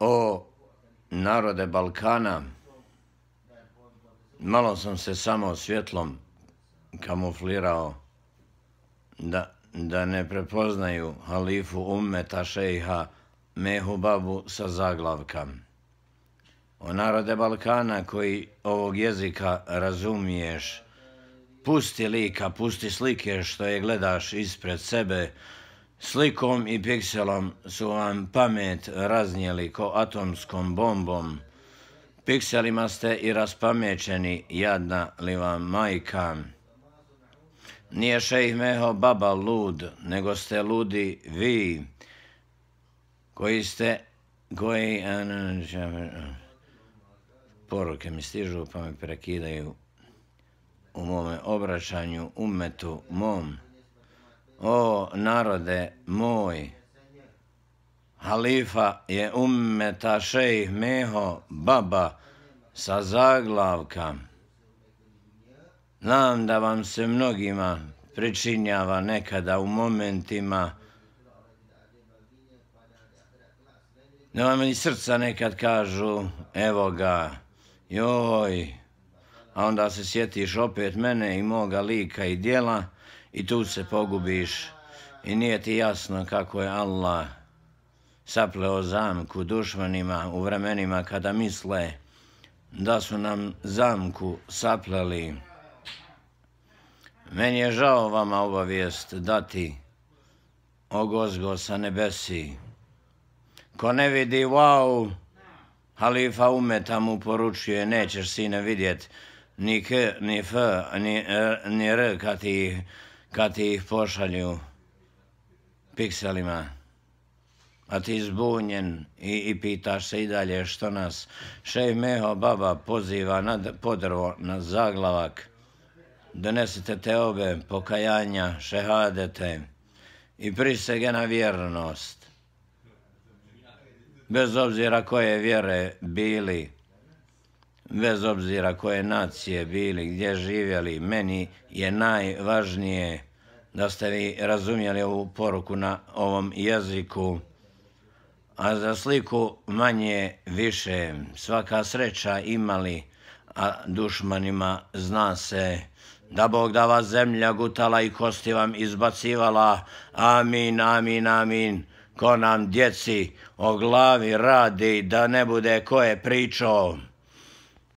o narode Balkana. Malo sam se samo svjetlom kamuflirao da, da ne prepoznaju halifu ummeta šejha Mehubabu sa zaglavkam. O narode Balkana koji ovog jezika razumiješ, pusti lika, pusti slike što je gledaš ispred sebe, Slikom i pikselom su vam pamet raznijeli ko atomskom bombom. Pikselima ste i raspamećeni, jadna li vam majka. Nije šejh meho baba lud, nego ste ludi vi, koji ste, koji, poruke mi stižu pa me prekidaju u mome obraćanju, umetu mom. Umetu mom. O narode moj, halifa je ummeta šejh meho baba sa zaglavka. Nam da vam se mnogima pričinjava nekada u momentima Ne vam i srca nekad kažu, evo ga, joj, a onda se sjetiš opet mene i moga lika i dijela, i tu se pogubiš i nije ti jasno kako je Allah sapleo zamku dušmanima u vremenima kada misle da su nam zamku sapleli. Meni je žao vama ova vijest dati ogozgo sa nebesi. Ko ne vidi, wow, halifa umeta mu poručuje, nećeš sine vidjet ni k, ni f, ni r, e, ni r kad ti kad ti ih pošalju pikselima. A ti zbunjen i, pitaš se i dalje što nas šej meho baba poziva na podrvo na zaglavak. Donesite te obe pokajanja, šehadete i prisege na vjernost. Bez obzira koje vjere bili, bez obzira koje nacije bili, gdje živjeli, meni je najvažnije da ste vi razumjeli ovu poruku na ovom jeziku. A za sliku manje više svaka sreća imali, a dušmanima zna se da Bog da vas zemlja gutala i kosti vam izbacivala. Amin, amin, amin. Ko nam djeci o glavi radi da ne bude ko je pričao.